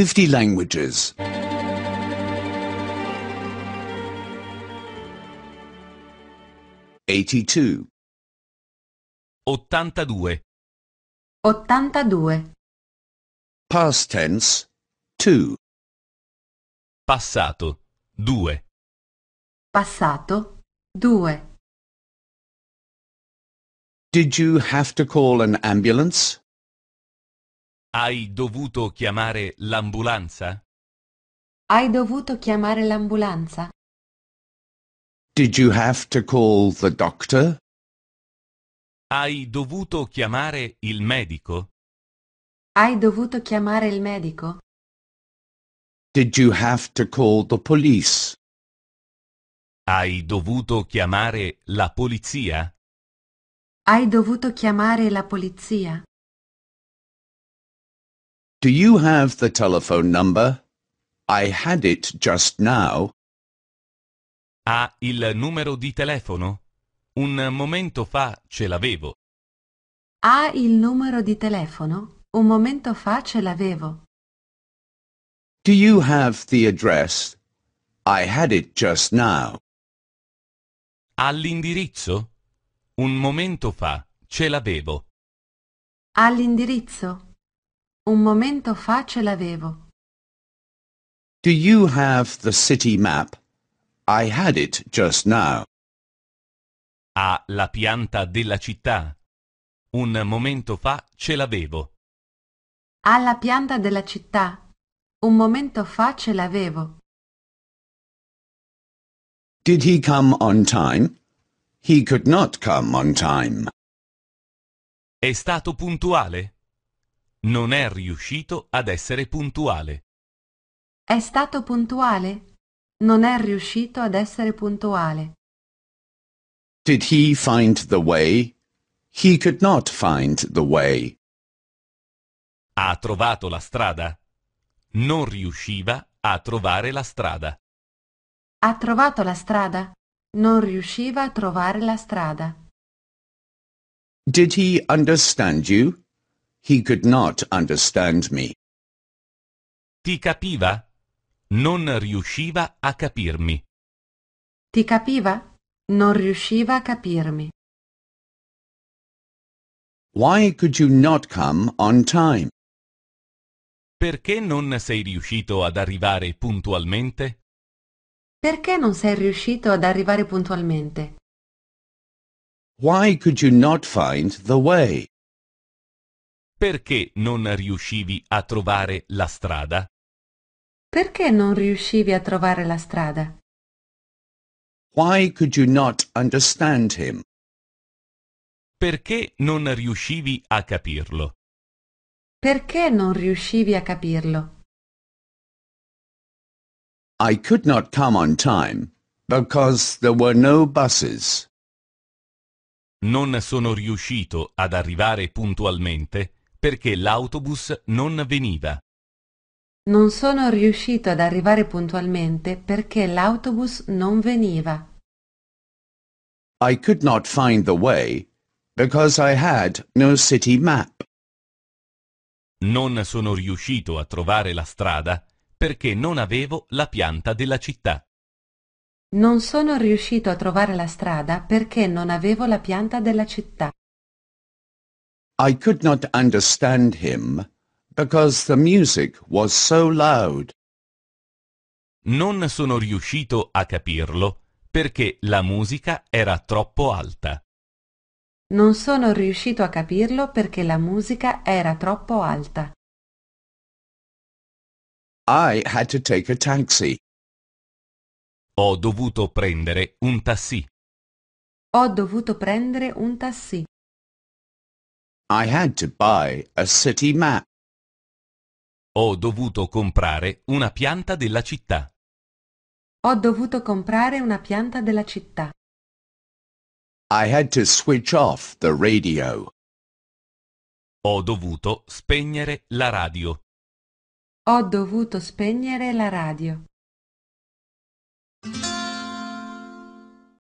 50 languages. 82. 82. 82. Past tense 2. Passato 2. Passato 2. Did you have to call an ambulance? Hai dovuto chiamare l'ambulanza? Hai dovuto chiamare l'ambulanza? Did you have to call the doctor? Hai dovuto chiamare il medico? Hai dovuto chiamare il medico? Did you have to call the police? Hai dovuto chiamare la polizia? Hai dovuto chiamare la polizia? Do you have the telephone number? I had it just now. Ha il numero di telefono? Un momento fa ce l'avevo. Ha il numero di telefono? Un momento fa ce l'avevo. Do you have the address? I had it just now. Ha l'indirizzo? Un momento fa ce l'avevo. Ha l'indirizzo? Un momento fa ce l'avevo. Do you have the city map? I had it just now. Ha la pianta della città. Un momento fa ce l'avevo. Ha la pianta della città. Un momento fa ce l'avevo. Did he come on time? He could not come on time. È stato puntuale? Non è riuscito ad essere puntuale. È stato puntuale? Non è riuscito ad essere puntuale. Did he find the way? He could not find the way. Ha trovato la strada? Non riusciva a trovare la strada. Ha trovato la strada? Non riusciva a trovare la strada. Did he understand you? He could not understand me. Ti capiva? Non riusciva a capirmi. Ti capiva? Non riusciva a capirmi. Why could you not come on time? Perché non sei riuscito ad arrivare puntualmente? Perché non sei riuscito ad arrivare puntualmente? Why could you not find the way? Perché non riuscivi a trovare la strada? Perché non riuscivi a trovare la strada? Why could you not understand him? Perché non riuscivi a capirlo? Perché non riuscivi a capirlo? I could not come on time because there were no buses. Non sono riuscito ad arrivare puntualmente perché l'autobus non veniva. Non sono riuscito ad arrivare puntualmente perché l'autobus non veniva. I could not find the way because I had no city map. Non sono riuscito a trovare la strada perché non avevo la pianta della città. Non sono riuscito a trovare la strada perché non avevo la pianta della città. I could not understand him because the music was so loud. Non sono riuscito a capirlo perché la musica era troppo alta. Non sono riuscito a capirlo perché la musica era troppo alta. I had to take a taxi. Ho dovuto prendere un tassì. Ho dovuto prendere un tassì. I had to buy a city map. Ho dovuto comprare una pianta della città. Ho dovuto comprare una pianta della città. I had to switch off the radio. Ho dovuto spegnere la radio. Ho dovuto spegnere la radio.